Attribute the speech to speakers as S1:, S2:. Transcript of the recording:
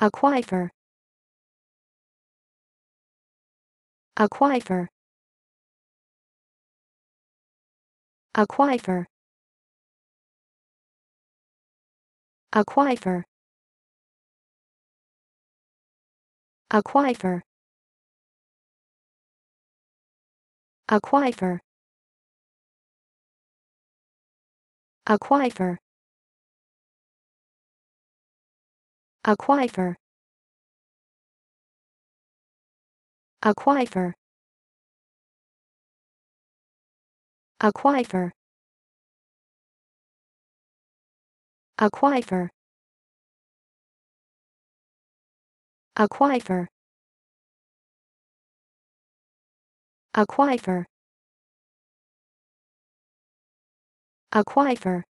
S1: aquifer aquifer aquifer aquifer aquifer aquifer aquifer aquifer aquifer aquifer aquifer aquifer aquifer aquifer